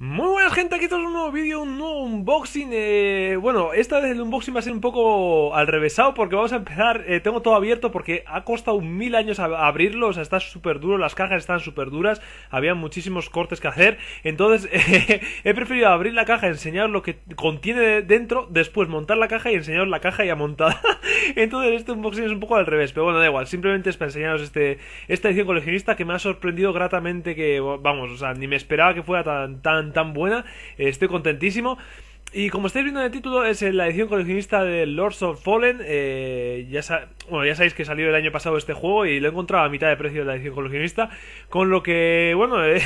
Muy buenas gente, aquí estamos un nuevo vídeo, un nuevo unboxing eh, Bueno, esta vez el unboxing va a ser un poco al revésado porque vamos a empezar eh, Tengo todo abierto porque ha costado mil años abrirlo, o sea, está súper duro, las cajas están súper duras Había muchísimos cortes que hacer, entonces eh, he preferido abrir la caja, enseñar lo que contiene dentro Después montar la caja y enseñaros la caja ya montada Entonces este unboxing es un poco al revés, pero bueno, da igual, simplemente es para enseñaros este, esta edición coleccionista Que me ha sorprendido gratamente que, vamos, o sea, ni me esperaba que fuera tan, tan tan, buena. Estoy contentísimo. Y como estáis viendo en el título, es la edición coleccionista de Lords of Fallen. Eh, ya bueno, ya sabéis que salió el año pasado este juego y lo he encontrado a mitad de precio de la edición coleccionista. Con lo que, bueno, eh,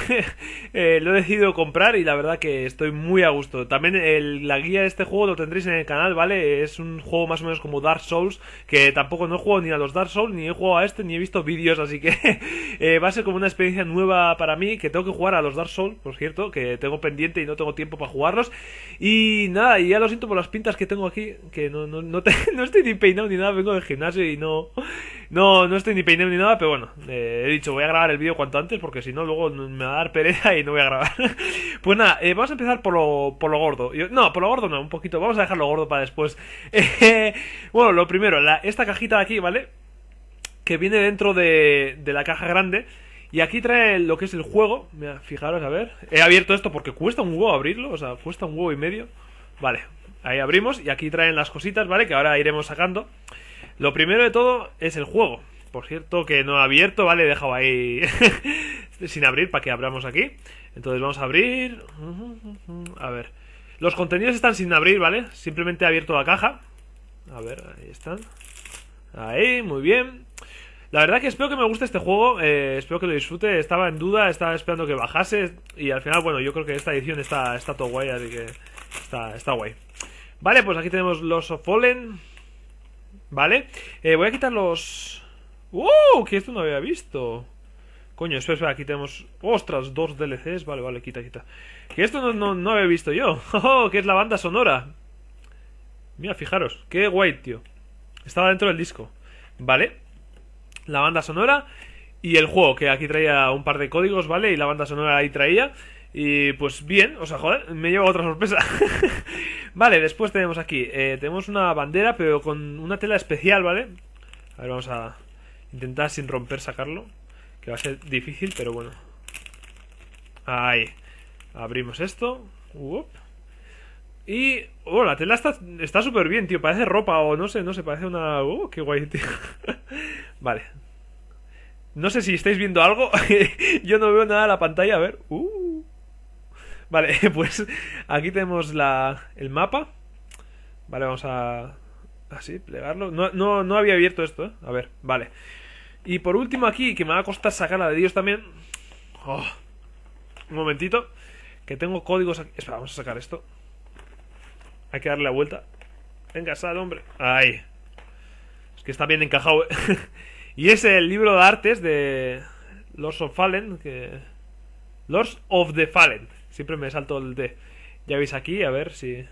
eh, lo he decidido comprar y la verdad que estoy muy a gusto. También la guía de este juego lo tendréis en el canal, ¿vale? Es un juego más o menos como Dark Souls, que tampoco no he jugado ni a los Dark Souls, ni he jugado a este, ni he visto vídeos, así que va a ser como una experiencia nueva para mí, que tengo que jugar a los Dark Souls, por cierto, que tengo pendiente y no tengo tiempo para jugarlos. Y y nada, y ya lo siento por las pintas que tengo aquí, que no, no, no, estoy ni peinado ni nada, vengo del gimnasio y no, no, no estoy ni peinado ni nada, pero bueno, eh, he dicho, voy a grabar el vídeo cuanto antes porque si no luego me va a dar pereza y no voy a grabar. pues nada, eh, vamos a empezar por lo, por lo gordo. no, por lo gordo no, un poquito, vamos a dejarlo gordo para después. Eh, bueno, lo primero, la, esta cajita de aquí, ¿vale? Que viene dentro de la caja grande y aquí trae lo que es el juego. Mira, fijaros, a ver. He abierto esto porque cuesta un huevo abrirlo, o sea, cuesta un huevo y medio. Vale, ahí abrimos y aquí traen las cositas, ¿vale? Que ahora iremos sacando. Lo primero de todo es el juego. Por cierto, que no ha abierto, ¿vale? He dejado ahí sin abrir para que abramos aquí. Entonces vamos a abrir. A ver. Los contenidos están sin abrir, ¿vale? Simplemente he abierto la caja. A ver, ahí están. Ahí, muy bien. La verdad que espero que me guste este juego, eh, espero que lo disfrute. Estaba en duda, estaba esperando que bajase y al final, bueno, yo creo que esta edición está, está todo guay, así que está, está guay. Vale, pues aquí tenemos los of Fallen. Vale, eh, voy a quitar los... ¡Uh! Que esto no había visto. Coño, espera, espera, aquí tenemos... ¡Ostras! Dos DLCs. Vale, vale, quita, quita. Que esto no, no, había visto yo. ¡Oh! Que es la banda sonora. Mira, fijaros. Qué guay, tío. Estaba dentro del disco. Vale la banda sonora y el juego, que aquí traía un par de códigos, ¿vale? Y la banda sonora ahí traía. Y pues bien, o sea, joder, me lleva otra sorpresa. vale, después tenemos aquí, eh, tenemos una bandera, pero con una tela especial, ¿vale? A ver, vamos a intentar sin romper sacarlo, que va a ser difícil, pero bueno. Ahí, abrimos esto. Y, oh, la tela está súper bien, tío, parece ropa o no sé, no sé, parece una... Uh, qué guay, tío. Vale. No sé si estáis viendo algo. Yo no veo nada en la pantalla. A ver. Uh. Vale, pues aquí tenemos la, el mapa. Vale, vamos a... Así, plegarlo. No, no, había abierto esto, ¿eh? A ver, vale. Y por último aquí, que me va a costar sacarla de Dios también. Oh, un momentito. Que tengo códigos aquí. Espera, vamos a sacar esto. Hay que darle la vuelta. Venga, sal, hombre. Ahí. Es que está bien encajado, ¿eh? Y es el libro de artes de Lords of Fallen. Que... Lords of the Fallen. Siempre me salto el D. Ya veis aquí, a ver si.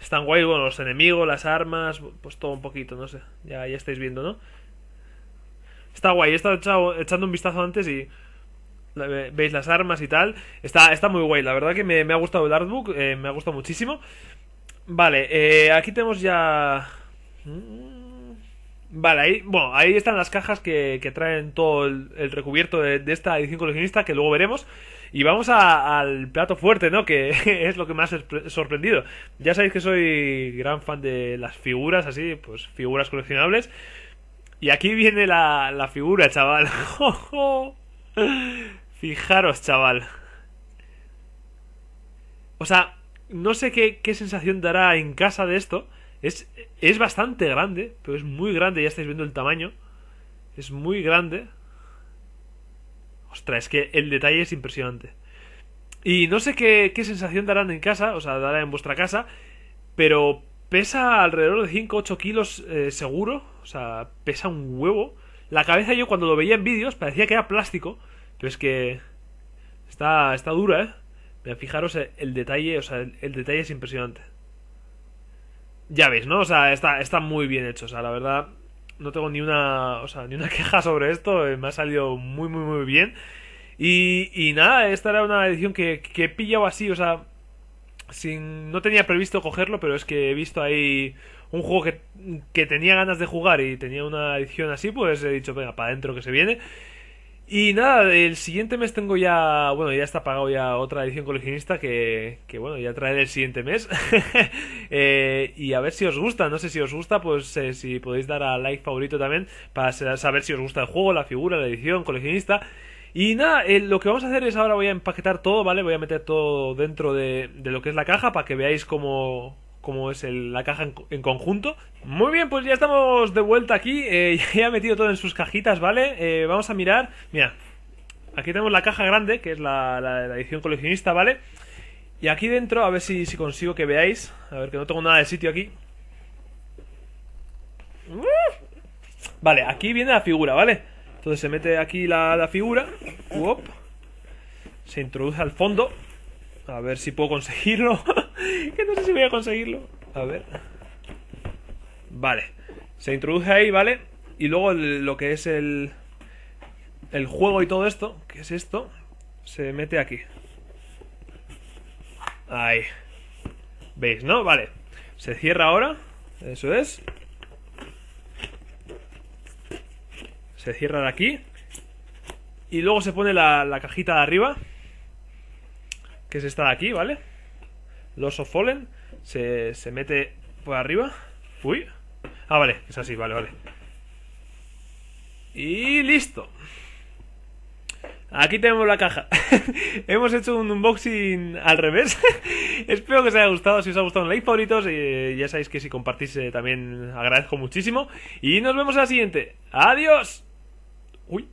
Están guay, bueno, los enemigos, las armas, pues todo un poquito, no sé. Ya, ya estáis viendo, ¿no? Está guay, he estado echando un vistazo antes y veis las armas y tal. Está, está muy guay, la verdad que me, ha gustado el artbook, eh, me ha gustado muchísimo. Vale, eh, aquí tenemos ya... Vale, ahí, bueno, ahí están las cajas que, traen todo el, recubierto de, esta edición coleccionista que luego veremos. Y vamos al plato fuerte, ¿no? Que es lo que más he sorprendido. Ya sabéis que soy gran fan de las figuras, así, pues figuras coleccionables. Y aquí viene la, figura, chaval. Fijaros, chaval. O sea, no sé qué sensación dará en casa de esto. Es, bastante grande, pero es muy grande, ya estáis viendo el tamaño. Es muy grande. Ostras, es que el detalle es impresionante. Y no sé qué, sensación darán en casa, o sea, dará en vuestra casa, pero pesa alrededor de 5 8 kilos eh, seguro, o sea, pesa un huevo. La cabeza yo cuando lo veía en vídeos parecía que era plástico, pero es que está, está dura, ¿eh? fijaros el, detalle, o sea, el detalle es impresionante ya veis, ¿no? O sea, está, está muy bien hecho, o sea, la verdad, no tengo ni una, o sea, ni una queja sobre esto, eh, me ha salido muy, muy, muy bien. Y, nada, esta era una edición que, que he pillado así, o sea, sin, no tenía previsto cogerlo, pero es que he visto ahí un juego que, que tenía ganas de jugar y tenía una edición así, pues he dicho, venga, para adentro que se viene. Y nada, el siguiente mes tengo ya, bueno, ya está pagado ya otra edición coleccionista que, que bueno, ya traeré el siguiente mes. Eh, y a ver si os gusta, no sé si os gusta, pues eh, si podéis dar a like favorito también para saber si os gusta el juego, la figura, la edición coleccionista. Y nada, eh, lo que vamos a hacer es ahora voy a empaquetar todo, ¿vale? Voy a meter todo dentro de, de lo que es la caja para que veáis cómo, como es la caja en, conjunto. Muy bien, pues ya estamos de vuelta aquí. Eh, ya ha metido todo en sus cajitas, ¿vale? Eh, vamos a mirar. Mira, aquí tenemos la caja grande, que es la, edición coleccionista, ¿vale? Y aquí dentro, a ver si, consigo que veáis. A ver, que no tengo nada de sitio aquí. Vale, aquí viene la figura, ¿vale? Entonces se mete aquí la, figura. Se introduce al fondo. A ver si puedo conseguirlo. que no sé si voy a conseguirlo. A ver. Vale. Se introduce ahí, ¿vale? Y luego lo que es el, el juego y todo esto, que es esto, se mete aquí. Ahí. ¿Veis, no? Vale. Se cierra ahora. Eso es. Se cierra de aquí. Y luego se pone la, la cajita de arriba. Que es esta de aquí, ¿vale? Los of Fallen se, mete por arriba. Uy. Ah, vale, es así, vale, vale. Y listo. Aquí tenemos la caja. Hemos hecho un unboxing al revés. Espero que os haya gustado. Si os ha gustado, un like, favoritos. Eh, ya sabéis que si compartís eh, también agradezco muchísimo. Y nos vemos en la siguiente. Adiós. Uy.